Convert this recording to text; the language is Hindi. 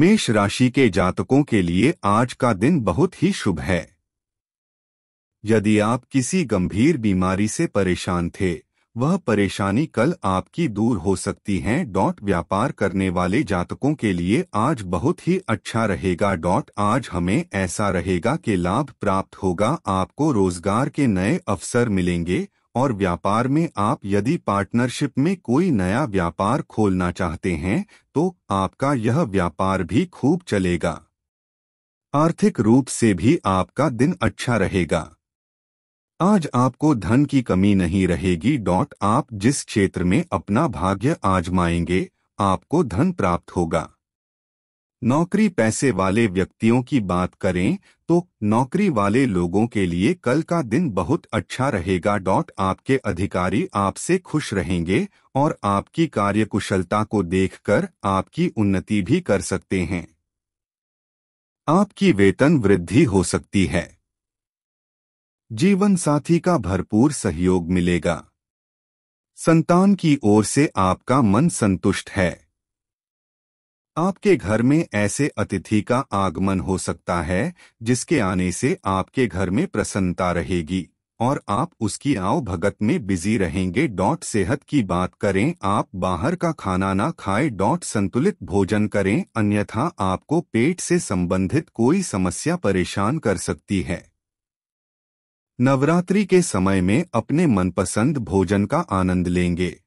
मेष राशि के जातकों के लिए आज का दिन बहुत ही शुभ है यदि आप किसी गंभीर बीमारी से परेशान थे वह परेशानी कल आपकी दूर हो सकती है डॉट व्यापार करने वाले जातकों के लिए आज बहुत ही अच्छा रहेगा डॉट आज हमें ऐसा रहेगा कि लाभ प्राप्त होगा आपको रोजगार के नए अवसर मिलेंगे और व्यापार में आप यदि पार्टनरशिप में कोई नया व्यापार खोलना चाहते हैं तो आपका यह व्यापार भी खूब चलेगा आर्थिक रूप से भी आपका दिन अच्छा रहेगा आज आपको धन की कमी नहीं रहेगी डॉट आप जिस क्षेत्र में अपना भाग्य आजमाएंगे आपको धन प्राप्त होगा नौकरी पैसे वाले व्यक्तियों की बात करें तो नौकरी वाले लोगों के लिए कल का दिन बहुत अच्छा रहेगा डॉट आपके अधिकारी आपसे खुश रहेंगे और आपकी कार्यकुशलता को देखकर आपकी उन्नति भी कर सकते हैं आपकी वेतन वृद्धि हो सकती है जीवन साथी का भरपूर सहयोग मिलेगा संतान की ओर से आपका मन संतुष्ट है आपके घर में ऐसे अतिथि का आगमन हो सकता है जिसके आने से आपके घर में प्रसन्नता रहेगी और आप उसकी आओ भगत में बिजी रहेंगे डॉट सेहत की बात करें आप बाहर का खाना ना खाएं डॉट संतुलित भोजन करें अन्यथा आपको पेट से संबंधित कोई समस्या परेशान कर सकती है नवरात्रि के समय में अपने मनपसंद भोजन का आनंद लेंगे